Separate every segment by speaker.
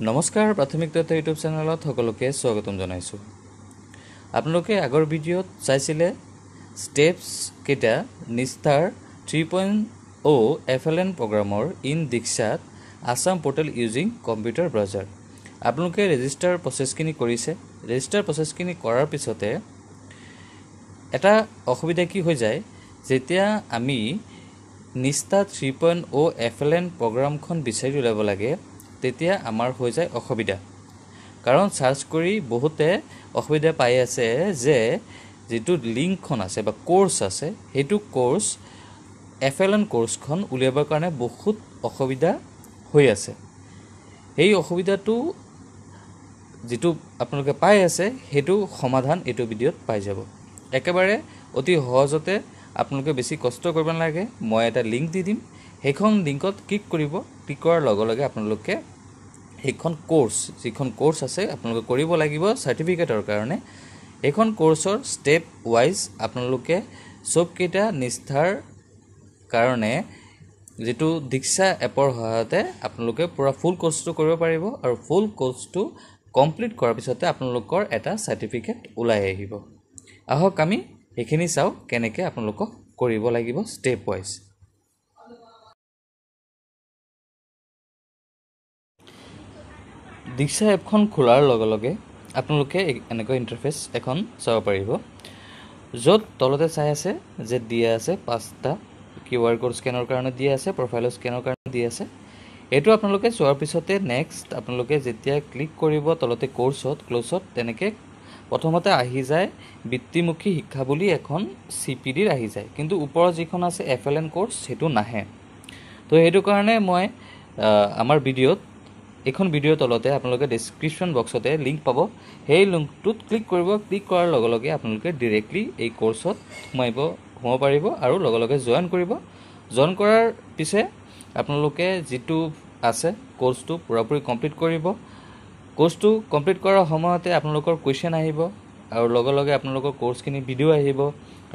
Speaker 1: নমস্কাৰ প্ৰাথমিক তথ্য ইউটিউব চেনেলত সকলোকে স্বাগতম জনাইছোঁ আপোনালোকে আগৰ ভিডিঅ'ত চাইছিলে ষ্টেপছকেইটা নিষ্ঠাৰ three point O' F L N প্ৰগ্ৰামৰ ইন দীক্ষাত Assam portal using computer browser আপোনালোকে ৰেজিষ্টাৰ প্ৰচেছখিনি কৰিছে ৰেজিষ্টাৰ প্ৰচেছখিনি কৰাৰ পিছতে এটা অসুবিধা কি হৈ যায় যেতিয়া আমি নিষ্ঠা three point O' F L N প্ৰগ্ৰামখন বিচাৰি উলিয়াব লাগে তেতিয়া আমাৰ হৈ যায় অসুবিধা কাৰণ চাৰ্চ কৰি বহুতে অসুবিধা পাই আছে যে যিটো লিংকখন আছে বা কোৰ্চ আছে সেইটো কোৰ্চ এফ এল এন কোৰ্চখন উলিয়াবৰ কাৰণে বহুত অসুবিধা হৈ আছে সেই অসুবিধাটো যিটো আপোনালোকে পাই আছে সেইটো সমাধান এইটো ভিডিঅ'ত পাই যাব একেবাৰে অতি সহজতে আপোনালোকে বেছি কষ্ট কৰিব নালাগে মই এটা লিংক দি দিম সেইখন লিংকত ক্লিক কৰিব ক্লিক কৰাৰ লগে লগে আপোনালোকে সেইখন কোৰ্চ যিখন কোৰ্চ আছে আপোনালোকে কৰিব লাগিব চাৰ্টিফিকেটৰ কাৰণে সেইখন কোৰ্চৰ ষ্টেপ ৱাইজ আপোনালোকে চবকেইটা নিষ্ঠাৰ কাৰণে যিটো দীক্ষা এপৰ সহায়তে আপোনালোকে পূৰা ফুল কোৰ্চটো কৰিব পাৰিব আৰু ফুল কোৰ্চটো কমপ্লিট কৰাৰ পিছতে আপোনালোকৰ এটা চাৰ্টিফিকেট ওলাই আহিব আহক আমি সেইখিনি চাওঁ কেনেকৈ আপোনালোকক কৰিব লাগিব ষ্টেপ ৱাইজ ডিক্সা এপখন খোলাৰ লগে লগে আপোনালোকে এনেকুৱা ইণ্টাৰফেচ এখন চাব পাৰিব য'ত তলতে চাই আছে যে দিয়া আছে পাঁচটা কিউ আৰ ক'ড স্কেনৰ কাৰণে দিয়া আছে প্ৰফাইলৰ স্কেনৰ কাৰণে দিয়া আছে এইটো আপোনালোকে চোৱাৰ পিছতে নেক্সট আপোনালোকে যেতিয়া ক্লিক কৰিব তলতে ক'ৰ্ছত ক্লছত তেনেকৈ প্ৰথমতে আহি যায় বৃত্তিমুখী শিক্ষা বুলি এখন চি পি ডিৰ আহি যায় কিন্তু ওপৰত যিখন আছে এফ এল এন ক'ৰ্ছ সেইটো নাহে তো সেইটো কাৰণে মই আমাৰ ভিডিঅ'ত এইখন ভিডিঅ'ৰ তলতে আপোনালোকে ডিছক্ৰিপশ্যন বক্সতে লিংক পাব সেই লিংকটোত ক্লিক কৰিব ক্লিক কৰাৰ লগে লগে আপোনালোকে ডিৰেক্টলি এই কৰ্চত সোমাব সোমাব পাৰিব আৰু লগে লগে জইন কৰিব জইন কৰাৰ পিছে আপোনালোকে যিটো আছে ক'ৰ্চটো পূৰাপুৰি কমপ্লিট কৰিব ক'ৰ্চটো কমপ্লিট কৰাৰ সময়তে আপোনালোকৰ কুৱেশ্যন আহিব আৰু লগে লগে আপোনালোকৰ কোৰ্চখিনি ভিডিঅ' আহিব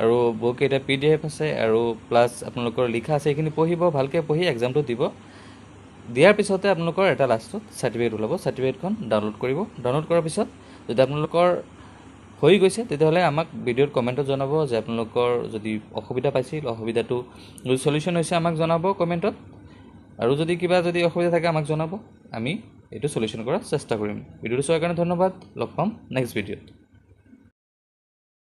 Speaker 1: আৰু বহুকেইটা পি ডি এফ আছে আৰু প্লাছ আপোনালোকৰ লিখা আছে সেইখিনি পঢ়িব ভালকৈ পঢ়ি এক্সামটো দিব দিয়াৰ পিছতে আপোনালোকৰ এটা লাষ্টত চাৰ্টিফিকেট ওলাব চাৰ্টিফিকেটখন ডাউনলোড কৰিব ডাউনলোড কৰাৰ পিছত যদি আপোনালোকৰ হৈ গৈছে তেতিয়াহ'লে আমাক ভিডিঅ'ত কমেণ্টত জনাব যে আপোনালোকৰ যদি অসুবিধা পাইছিল অসুবিধাটো যদি চলিউশ্যন হৈছে আমাক জনাব কমেণ্টত আৰু যদি কিবা যদি অসুবিধা থাকে আমাক জনাব আমি এইটো চলিউশ্যন কৰাৰ চেষ্টা কৰিম ভিডিঅ'টো চোৱাৰ কাৰণে ধন্যবাদ লগ পাম নেক্সট ভিডিঅ'ত